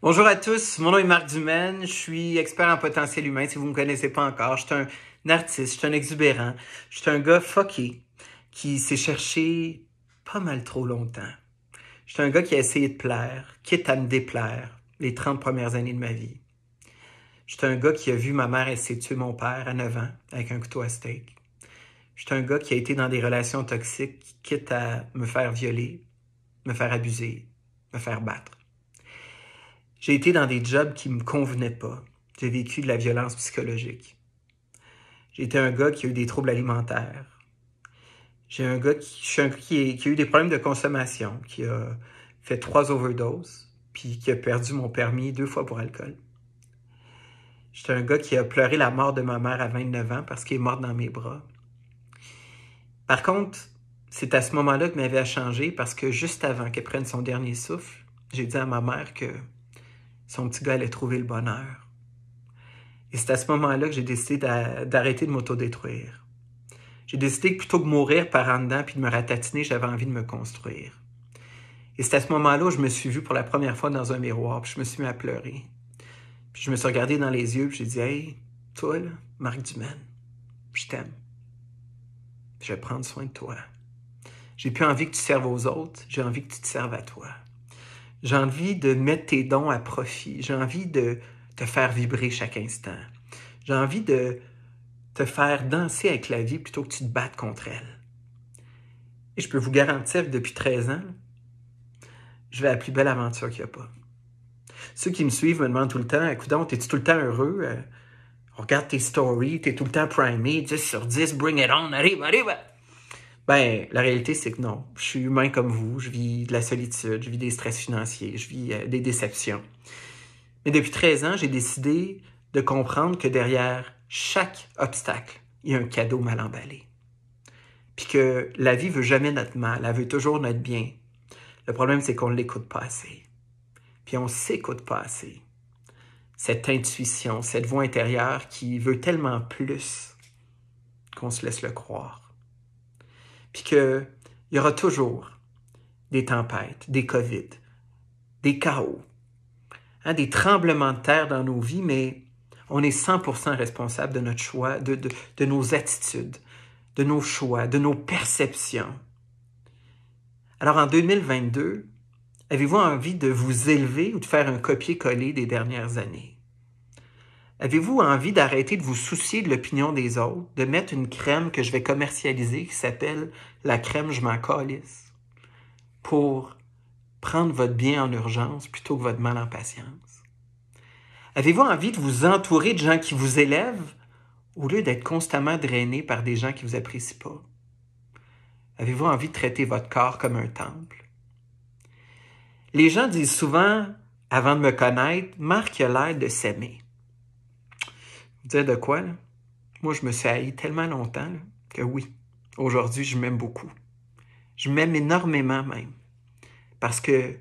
Bonjour à tous, mon nom est Marc Dumaine, je suis expert en potentiel humain si vous ne me connaissez pas encore. Je suis un, artiste, je suis un exubérant, je suis un gars fucké qui s'est cherché pas mal trop longtemps. Je suis un gars qui a essayé de plaire, quitte à me déplaire les 30 premières années de ma vie. Je suis un gars qui a vu ma mère essayer de tuer mon père à 9 ans avec un couteau à steak. Je suis un gars qui a été dans des relations toxiques, quitte à me faire violer, me faire abuser, me faire battre. J'ai été dans des jobs qui ne me convenaient pas. J'ai vécu de la violence psychologique. J'étais un gars qui a eu des troubles alimentaires. J'ai un gars qui, qui, qui, a eu des problèmes de consommation, qui a fait trois overdoses, puis qui a perdu mon permis deux fois pour alcool. J'étais un gars qui a pleuré la mort de ma mère à 29 ans parce qu'elle est morte dans mes bras. Par contre, c'est à ce moment-là que ma vie a changé parce que juste avant qu'elle prenne son dernier souffle, j'ai dit à ma mère que son petit gars allait trouver le bonheur. Et c'est à ce moment-là que j'ai décidé d'arrêter de m'autodétruire. J'ai décidé que plutôt que mourir par en dedans puis de me ratatiner, j'avais envie de me construire. Et c'est à ce moment-là où je me suis vu pour la première fois dans un miroir, puis je me suis mis à pleurer. Puis je me suis regardé dans les yeux, puis j'ai dit Hey, toi, là, Marc Dumaine, je t'aime. Je vais prendre soin de toi. J'ai plus envie que tu serves aux autres, j'ai envie que tu te serves à toi. J'ai envie de mettre tes dons à profit. J'ai envie de te faire vibrer chaque instant. J'ai envie de te faire danser avec la vie plutôt que tu te battes contre elle. Et je peux vous garantir que depuis 13 ans, je vais à la plus belle aventure qu'il n'y a pas. Ceux qui me suivent me demandent tout le temps, écoute, es-tu tout le temps heureux? Euh, on regarde tes stories, t'es tout le temps primé, 10 sur 10, bring it on, arrive, arrive! Ben, la réalité, c'est que non. Je suis humain comme vous. Je vis de la solitude, je vis des stress financiers, je vis euh, des déceptions. Mais depuis 13 ans, j'ai décidé de comprendre que derrière chaque obstacle, il y a un cadeau mal emballé. Puis que la vie veut jamais notre mal, elle veut toujours notre bien. Le problème, c'est qu'on ne l'écoute pas assez. Puis on ne s'écoute pas assez. Cette intuition, cette voix intérieure qui veut tellement plus qu'on se laisse le croire puis qu'il y aura toujours des tempêtes, des COVID, des chaos, hein, des tremblements de terre dans nos vies, mais on est 100% responsable de notre choix, de, de, nos attitudes, de nos choix, de nos perceptions. Alors en 2022, avez-vous envie de vous élever ou de faire un copier-coller des dernières années? Avez-vous envie d'arrêter de vous soucier de l'opinion des autres, de mettre une crème que je vais commercialiser qui s'appelle la crème je m'en calisse pour prendre votre bien en urgence plutôt que votre mal en patience? Avez-vous envie de vous entourer de gens qui vous élèvent au lieu d'être constamment drainé par des gens qui ne vous apprécient pas? Avez-vous envie de traiter votre corps comme un temple? Les gens disent souvent, avant de me connaître, Marc a l'air de s'aimer. Dire de quoi, là? Moi, je me suis haï tellement longtemps que oui, aujourd'hui, je m'aime beaucoup. Je m'aime énormément même. Parce que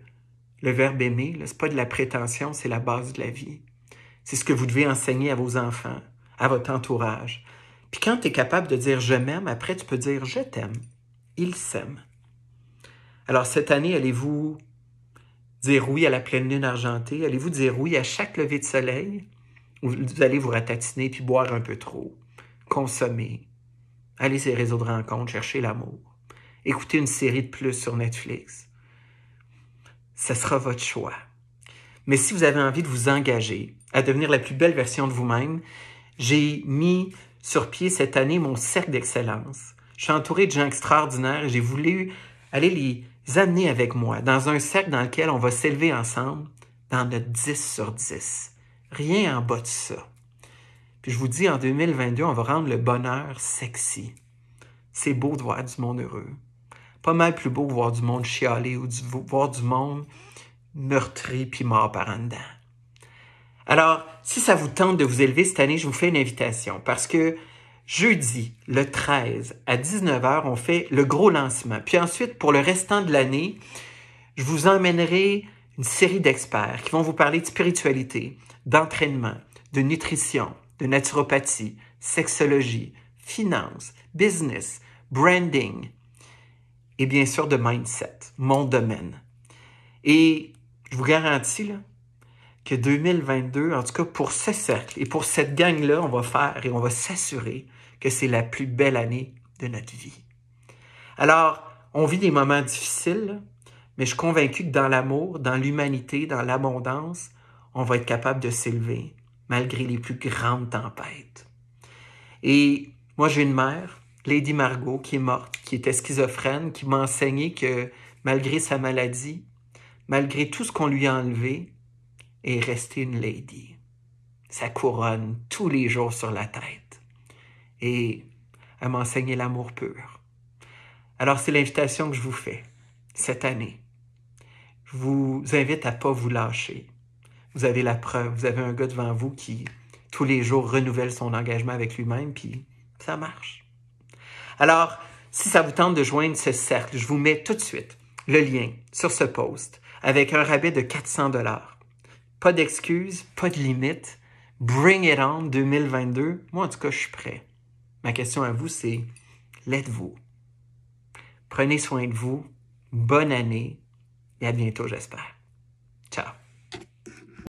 le verbe aimer, ce n'est pas de la prétention, c'est la base de la vie. C'est ce que vous devez enseigner à vos enfants, à votre entourage. Puis quand tu es capable de dire je m'aime, après tu peux dire je t'aime. Il s'aime. Alors cette année, allez-vous dire oui à la pleine lune argentée? Allez-vous dire oui à chaque lever de soleil? vous allez vous ratatiner puis boire un peu trop, consommer, aller sur les réseaux de rencontres, chercher l'amour, écouter une série de plus sur Netflix. Ce sera votre choix. Mais si vous avez envie de vous engager à devenir la plus belle version de vous-même, j'ai mis sur pied cette année mon cercle d'excellence. Je suis entouré de gens extraordinaires et j'ai voulu aller les amener avec moi dans un cercle dans lequel on va s'élever ensemble dans notre 10 sur 10. Rien en bas de ça. Puis je vous dis, en 2022, on va rendre le bonheur sexy. C'est beau de voir du monde heureux. Pas mal plus beau de voir du monde chialer ou de voir du monde meurtri puis mort par en dedans. Alors, si ça vous tente de vous élever cette année, je vous fais une invitation parce que jeudi, le 13 à 19h, on fait le gros lancement. Puis ensuite, pour le restant de l'année, je vous emmènerai une série d'experts qui vont vous parler de spiritualité, d'entraînement, de nutrition, de naturopathie, sexologie, finance, business, branding et bien sûr de mindset, mon domaine. Et je vous garantis que 2022, en tout cas pour ce cercle et pour cette gang-là, on va faire et on va s'assurer que c'est la plus belle année de notre vie. Alors, on vit des moments difficiles, mais je suis convaincu que dans l'amour, dans l'humanité, dans l'abondance, on va être capable de s'élever malgré les plus grandes tempêtes. Et moi, j'ai une mère, Lady Margot, qui est morte, qui était schizophrène, qui m'a enseigné que malgré sa maladie, malgré tout ce qu'on lui a enlevé, elle est restée une lady. Sa couronne tous les jours sur la tête. Et elle m'a enseigné l'amour pur. Alors c'est l'invitation que je vous fais cette année vous invite à ne pas vous lâcher. Vous avez la preuve. Vous avez un gars devant vous qui, tous les jours, renouvelle son engagement avec lui-même, puis ça marche. Alors, si ça vous tente de joindre ce cercle, je vous mets tout de suite le lien sur ce post avec un rabais de 400 Pas d'excuses, pas de limites. Bring it on 2022. Moi, en tout cas, je suis prêt. Ma question à vous, c'est l'êtes-vous? Prenez soin de vous. Bonne année et à bientôt, j'espère. Ciao.